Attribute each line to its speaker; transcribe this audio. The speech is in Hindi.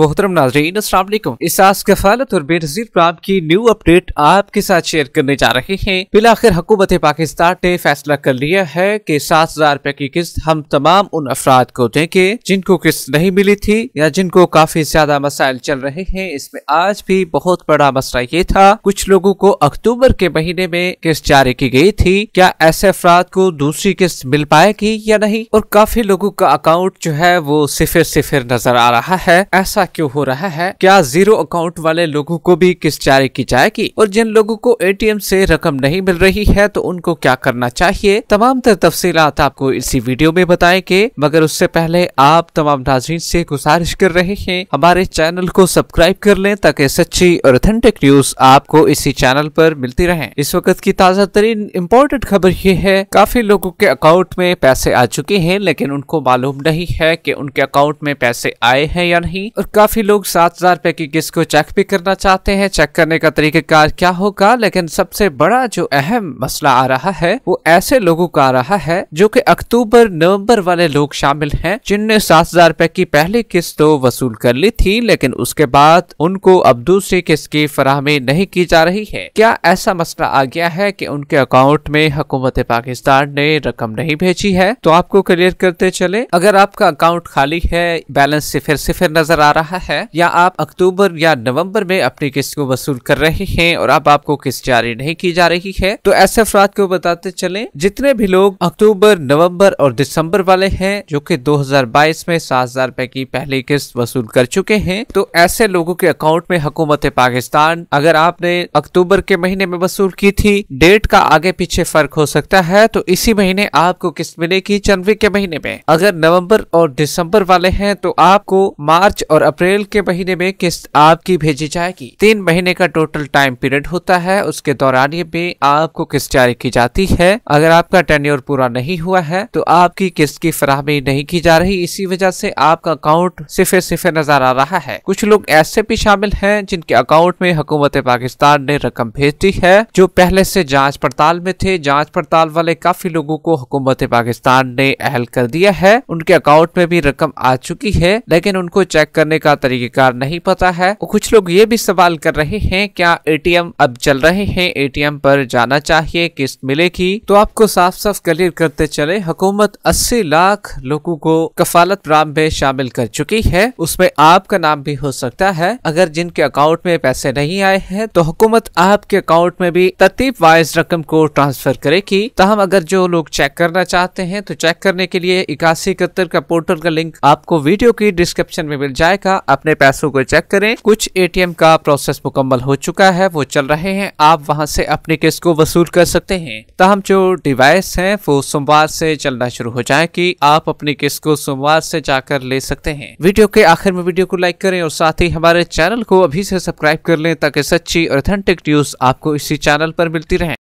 Speaker 1: मोहतरम नाजरीन असलम इसास कफालत और बेनजीर प्राम की न्यू अपडेट आपके साथ शेयर करने जा रहे हैं बिलाखिर हुकूमत पाकिस्तान ने फैसला कर लिया है कि सात हजार रुपए की किस्त हम तमाम उन अफराद को देंगे जिनको किस्त नहीं मिली थी या जिनको काफी ज्यादा मसाइल चल रहे हैं इसमें आज भी बहुत बड़ा मसला ये था कुछ लोगों को अक्टूबर के महीने में किस्त जारी की गई थी क्या ऐसे अफराद को दूसरी किस्त मिल पाएगी या नहीं और काफी लोगों का अकाउंट जो है वो सिफिर सिफिर नजर आ रहा है ऐसा क्यों हो रहा है क्या जीरो अकाउंट वाले लोगों को भी किस चारे की जाएगी और जिन लोगों को एटीएम से रकम नहीं मिल रही है तो उनको क्या करना चाहिए तमाम तर तफसी आपको इसी वीडियो में बताएंगे मगर उससे पहले आप तमाम नाजरीन से गुजारिश कर रहे हैं हमारे चैनल को सब्सक्राइब कर लें ताकि सच्ची और ऑथेंटिक न्यूज आपको इसी चैनल पर मिलती रहे इस वक्त की ताज़ा तरीन इम्पोर्टेंट खबर ये है काफी लोगों के अकाउंट में पैसे आ चुके हैं लेकिन उनको मालूम नहीं है की उनके अकाउंट में पैसे आए हैं या नहीं और काफ़ी लोग सात हज़ार रुपए की किस्त को चेक भी करना चाहते हैं चेक करने का तरीक़ाकार क्या होगा लेकिन सबसे बड़ा जो अहम मसला आ रहा है वो ऐसे लोगों का आ रहा है जो कि अक्टूबर नवंबर वाले लोग शामिल हैं जिनने सात हजार रुपए की पहली किस्त तो वसूल कर ली थी लेकिन उसके बाद उनको अब दूसरी किस्त की फराहमी नहीं की जा रही है क्या ऐसा मसला आ गया है की उनके अकाउंट में हुकूमत पाकिस्तान ने रकम नहीं भेजी है तो आपको क्लियर करते चले अगर आपका अकाउंट खाली है बैलेंस सिफिर सिफिर नजर आ रहा रहा है या आप अक्टूबर या नवंबर में अपनी किस्त को वसूल कर रहे हैं और अब आपको किस्त जारी नहीं की जा रही है तो ऐसे अफराद को बताते चले जितने भी लोग अक्टूबर नवम्बर और दिसम्बर वाले हैं जो की दो में सात हजार की पहली किस्त वसूल कर चुके हैं तो ऐसे लोगों के अकाउंट में हुकूमत पाकिस्तान अगर आपने अक्टूबर के महीने में वसूल की थी डेट का आगे पीछे फर्क हो सकता है तो इसी महीने आपको किस्त मिलेगी जनवरी के महीने में अगर नवंबर और दिसंबर वाले हैं तो आपको मार्च और अप्रैल के महीने में किस्त आपकी भेजी जाएगी तीन महीने का टोटल टाइम पीरियड होता है उसके दौरान भी आपको किस्त जारी की जाती है अगर आपका टेन्योर पूरा नहीं हुआ है तो आपकी किस्त की फराहमी नहीं की जा रही इसी वजह से आपका अकाउंट सिफे सिफे नजर आ रहा है कुछ लोग ऐसे भी शामिल हैं जिनके अकाउंट में हुकूमत पाकिस्तान ने रकम भेज दी है जो पहले से जांच पड़ताल में थे जांच पड़ताल वाले काफी लोगों को हुकूमत पाकिस्तान ने अहल कर दिया है उनके अकाउंट में भी रकम आ चुकी है लेकिन उनको चेक करने का तरीकेकार नहीं पता है और कुछ लोग ये भी सवाल कर रहे हैं क्या एटीएम अब चल रहे हैं एटीएम पर जाना चाहिए किस्त मिलेगी तो आपको साफ साफ क्लियर करते चले हुकूमत अस्सी लाख लोगों को कफालत प्राम में शामिल कर चुकी है उसमें आपका नाम भी हो सकता है अगर जिनके अकाउंट में पैसे नहीं आए हैं तो हुकूमत आपके अकाउंट में भी तरतीब वाइज रकम को ट्रांसफर करेगी तहम अगर जो लोग चेक करना चाहते हैं तो चेक करने के लिए इक्यासी इकहत्तर का पोर्टल का लिंक आपको वीडियो की डिस्क्रिप्शन में मिल जाएगा देखा अपने पैसों को चेक करें कुछ एटीएम का प्रोसेस मुकम्मल हो चुका है वो चल रहे हैं आप वहाँ से अपने किस्त को वसूल कर सकते हैं तहम जो डिवाइस है वो सोमवार से चलना शुरू हो जाएगी आप अपनी किस्त को सोमवार से जाकर ले सकते हैं वीडियो के आखिर में वीडियो को लाइक करें और साथ ही हमारे चैनल को अभी से सब्सक्राइब कर लें ताकि सच्ची और ऑथेंटिक न्यूज आपको इसी चैनल पर मिलती रहे